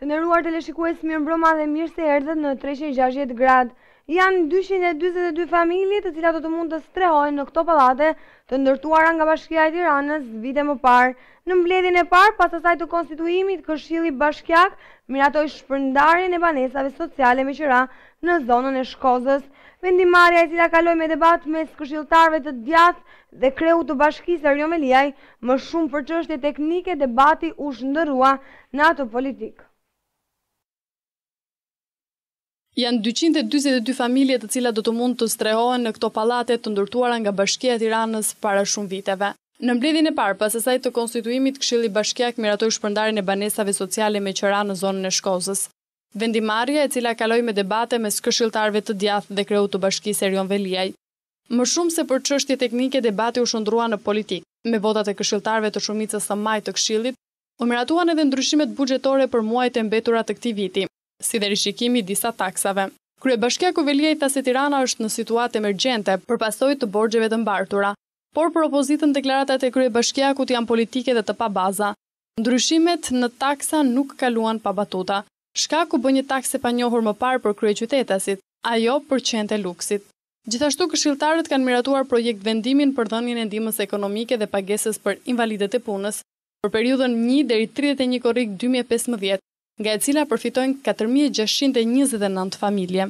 Të nëruar të leshikues mirë mbroma dhe mirë se erdhët në 360 grad. Janë 222 familje të cilat të të mund të strehojnë në këto palate të ndërtuara nga bashkja e tiranës vite më parë. Në mbledin e parë, pasasaj të konstituimit, këshili bashkjak miratoj shpërndarjen e banesave sociale me qëra në zonën e shkozës. Vendimarja e cila kaloj me debat mes këshiltarve të djath dhe kreu të bashkisë e Meliaj, më shumë për qështje teknike debati u shëndërua në ato politikë. Janë 242 familje të cilat do të mund të strehohen në këto palate të ndërtuara nga Bashkia e Tiranës para shumë viteve. Në mbledhin e parë pas asaj të konstituimit, këshillit Bashkiak këmiratoj shpërndarjen e banesave sociale me qira në zonën e Shkozës. Vendimarrja e cila kaloi me debate mes këshilltarëve të djathtë dhe kreu të bashkisë rion Veliaj. Më shumë se për çështje teknike debate u shundrua në politikë. Me votat e këshilltarëve të shumicës së maj të këshillit, u miratuan edhe ndryshimet buxhetore për muajt e mbetura të këtij viti si dhe rishikimi disa taksave. Krye bashkja ku velia i tirana është në situatë emergjente për pasoj të borgjeve të mbartura, por për opozitën deklaratat e krye bashkja ku të janë politike dhe të pa baza. Ndryshimet në taksa nuk kaluan pa batuta. Shka ku bë një takse pa njohur më parë për krye qytetasit, ajo për qente luksit. Gjithashtu këshiltarët kanë miratuar projekt vendimin për dhënjën e ndimës ekonomike dhe pagesës për invalidet e punës për periudën 1 deri 31 korrik 2015 nga e cila përfitojnë 4629 familje